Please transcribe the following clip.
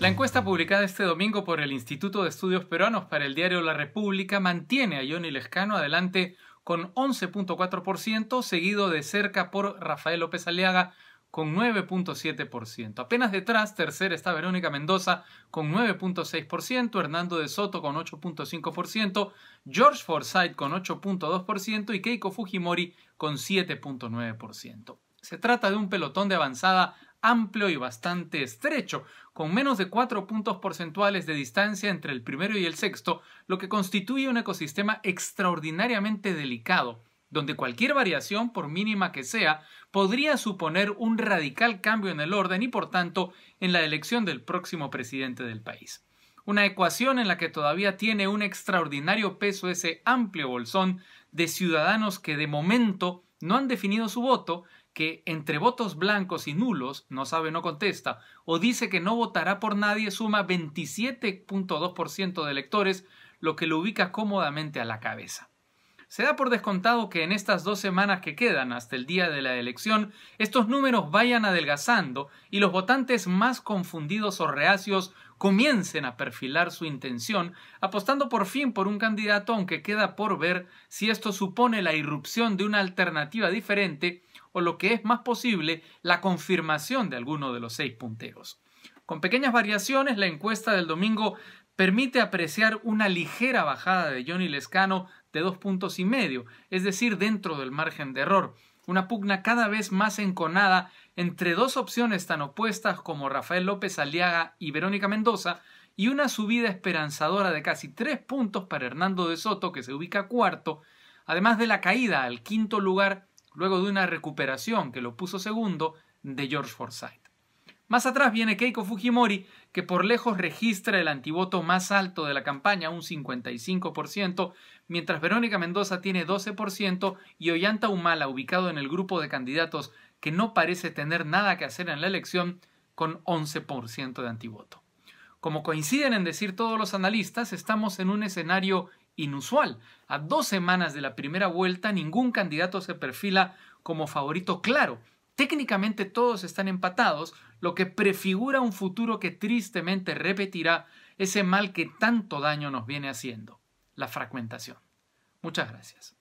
La encuesta publicada este domingo por el Instituto de Estudios Peruanos para el diario La República mantiene a Johnny Lescano adelante con 11.4%, seguido de cerca por Rafael López Aliaga con 9.7%. Apenas detrás, tercera está Verónica Mendoza con 9.6%, Hernando de Soto con 8.5%, George Forsyth con 8.2% y Keiko Fujimori con 7.9%. Se trata de un pelotón de avanzada amplio y bastante estrecho, con menos de 4 puntos porcentuales de distancia entre el primero y el sexto, lo que constituye un ecosistema extraordinariamente delicado, donde cualquier variación, por mínima que sea, podría suponer un radical cambio en el orden y, por tanto, en la elección del próximo presidente del país. Una ecuación en la que todavía tiene un extraordinario peso ese amplio bolsón de ciudadanos que de momento no han definido su voto, que entre votos blancos y nulos, no sabe, no contesta, o dice que no votará por nadie, suma 27.2% de electores, lo que lo ubica cómodamente a la cabeza se da por descontado que en estas dos semanas que quedan hasta el día de la elección, estos números vayan adelgazando y los votantes más confundidos o reacios comiencen a perfilar su intención, apostando por fin por un candidato, aunque queda por ver si esto supone la irrupción de una alternativa diferente o lo que es más posible, la confirmación de alguno de los seis punteros. Con pequeñas variaciones, la encuesta del domingo permite apreciar una ligera bajada de Johnny Lescano de dos puntos y medio, es decir, dentro del margen de error. Una pugna cada vez más enconada entre dos opciones tan opuestas como Rafael López Aliaga y Verónica Mendoza, y una subida esperanzadora de casi tres puntos para Hernando de Soto, que se ubica cuarto, además de la caída al quinto lugar, luego de una recuperación que lo puso segundo, de George Forsyth. Más atrás viene Keiko Fujimori, que por lejos registra el antivoto más alto de la campaña, un 55%, mientras Verónica Mendoza tiene 12% y Ollanta Humala, ubicado en el grupo de candidatos que no parece tener nada que hacer en la elección, con 11% de antivoto. Como coinciden en decir todos los analistas, estamos en un escenario inusual. A dos semanas de la primera vuelta, ningún candidato se perfila como favorito claro. Técnicamente todos están empatados, lo que prefigura un futuro que tristemente repetirá ese mal que tanto daño nos viene haciendo, la fragmentación. Muchas gracias.